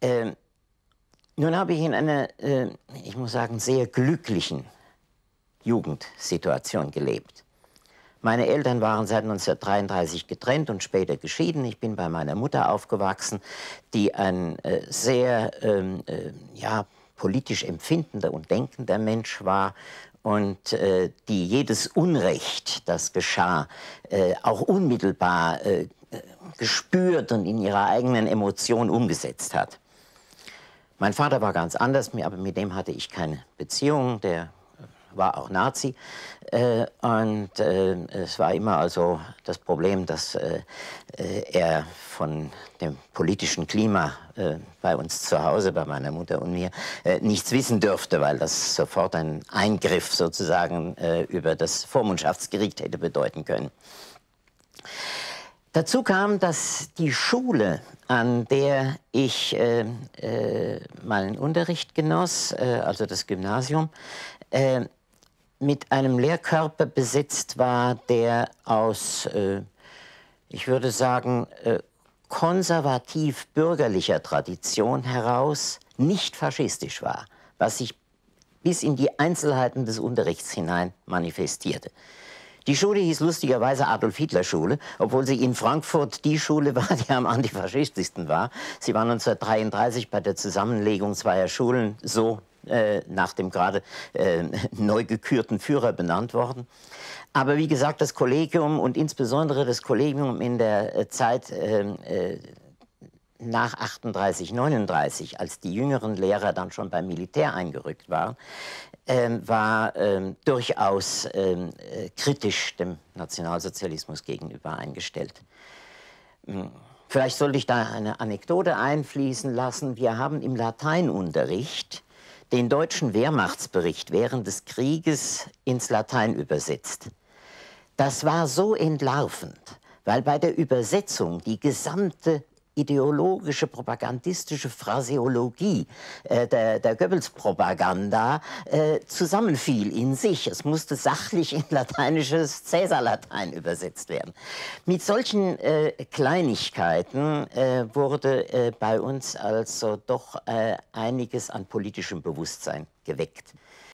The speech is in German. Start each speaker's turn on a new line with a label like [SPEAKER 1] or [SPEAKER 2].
[SPEAKER 1] Ähm, nun habe ich in einer, äh, ich muss sagen, sehr glücklichen Jugendsituation gelebt. Meine Eltern waren seit 1933 getrennt und später geschieden. Ich bin bei meiner Mutter aufgewachsen, die ein äh, sehr ähm, äh, ja, politisch empfindender und denkender Mensch war und äh, die jedes Unrecht, das geschah, äh, auch unmittelbar äh, gespürt und in ihrer eigenen Emotion umgesetzt hat. Mein Vater war ganz anders, aber mit dem hatte ich keine Beziehung. Der äh, war auch Nazi. Äh, und äh, es war immer also das Problem, dass er von dem politischen Klima bei uns zu Hause, bei meiner Mutter und mir, nichts wissen dürfte, weil das sofort einen Eingriff sozusagen über das Vormundschaftsgericht hätte bedeuten können. Dazu kam, dass die Schule, an der ich äh, äh, meinen Unterricht genoss, äh, also das Gymnasium, äh, mit einem Lehrkörper besetzt war, der aus, äh, ich würde sagen, äh, konservativ bürgerlicher Tradition heraus nicht faschistisch war, was sich bis in die Einzelheiten des Unterrichts hinein manifestierte. Die Schule hieß lustigerweise Adolf-Hitler-Schule, obwohl sie in Frankfurt die Schule war, die am antifaschistischsten war. Sie war 1933 bei der Zusammenlegung zweier Schulen so äh, nach dem gerade äh, neu gekürten Führer benannt worden. Aber wie gesagt, das Kollegium und insbesondere das Kollegium in der äh, Zeit äh, äh nach 38, 39, als die jüngeren Lehrer dann schon beim Militär eingerückt waren, ähm, war ähm, durchaus ähm, äh, kritisch dem Nationalsozialismus gegenüber eingestellt. Hm. Vielleicht sollte ich da eine Anekdote einfließen lassen. Wir haben im Lateinunterricht den deutschen Wehrmachtsbericht während des Krieges ins Latein übersetzt. Das war so entlarvend, weil bei der Übersetzung die gesamte ideologische, propagandistische Phraseologie äh, der, der Goebbels-Propaganda äh, zusammenfiel in sich. Es musste sachlich in lateinisches Cäsar-Latein übersetzt werden. Mit solchen äh, Kleinigkeiten äh, wurde äh, bei uns also doch äh, einiges an politischem Bewusstsein geweckt.